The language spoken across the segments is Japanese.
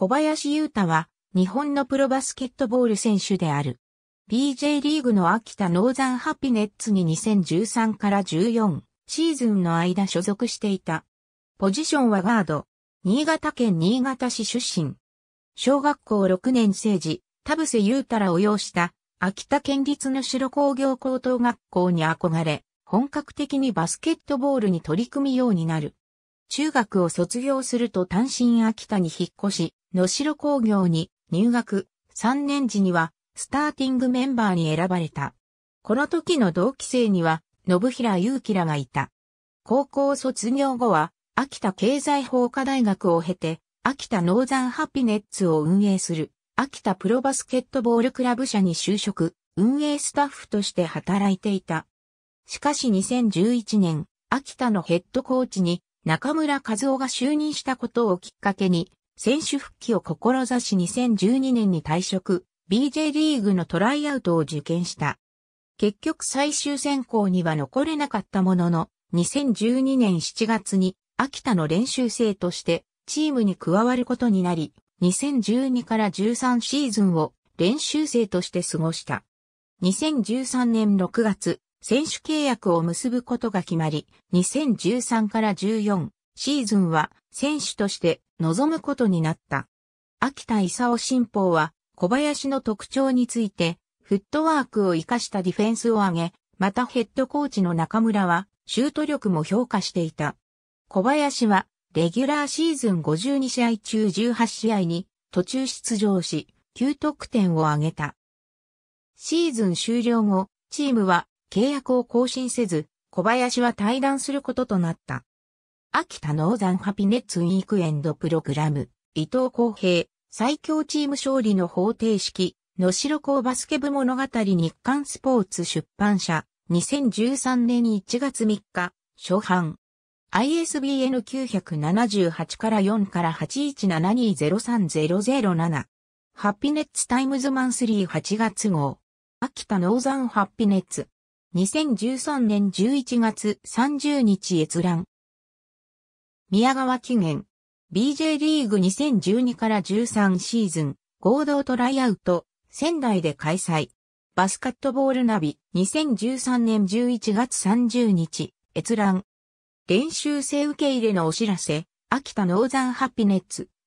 小林優太は日本のプロバスケットボール選手である。BJ リーグの秋田ノーザンハピネッツに2013から14シーズンの間所属していた。ポジションはガード。新潟県新潟市出身。小学校6年生時、田伏優太らを擁した秋田県立の白工業高等学校に憧れ、本格的にバスケットボールに取り組むようになる。中学を卒業すると単身秋田に引っ越し、野城工業に入学、3年時にはスターティングメンバーに選ばれた。この時の同期生には、信平祐希らがいた。高校卒業後は、秋田経済法科大学を経て、秋田ノーザンハピネッツを運営する、秋田プロバスケットボールクラブ社に就職、運営スタッフとして働いていた。しかし2011年、秋田のヘッドコーチに中村和夫が就任したことをきっかけに、選手復帰を志し2012年に退職、BJ リーグのトライアウトを受験した。結局最終選考には残れなかったものの、2012年7月に秋田の練習生としてチームに加わることになり、2012から13シーズンを練習生として過ごした。2013年6月、選手契約を結ぶことが決まり、2013から14シーズンは選手として臨むことになった。秋田勲新報は小林の特徴について、フットワークを活かしたディフェンスを上げ、またヘッドコーチの中村はシュート力も評価していた。小林はレギュラーシーズン52試合中18試合に途中出場し9得点を挙げた。シーズン終了後、チームは契約を更新せず、小林は退団することとなった。秋田ノーザンハピネッツウィークエンドプログラム、伊藤公平、最強チーム勝利の方程式、野城港バスケ部物語日刊スポーツ出版社、2013年1月3日、初版。ISBN 978から4から8172030007。ハッピネッツタイムズマンスリー8月号。秋田ノーザンハッピネッツ。2013年11月30日閲覧。宮川起源。BJ リーグ2012から13シーズン合同トライアウト仙台で開催。バスカットボールナビ2013年11月30日閲覧。練習生受け入れのお知らせ。秋田ノーザンハピネッツ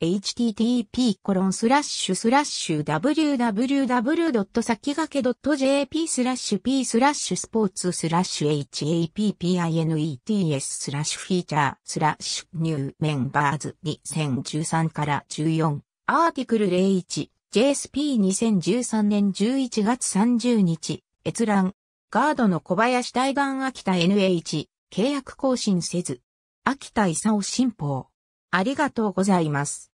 http://www.sakigaken.jp コロンスラッシスラッシュ p スラッシュスポーツスラッシュ happinets スラッシュフィーチャースラッシュニューメンバーズ2013から14アーティクル01 JSP2013 年11月30日閲覧ガードの小林大岸秋田 NH 契約更新せず秋田勲新報ありがとうございます。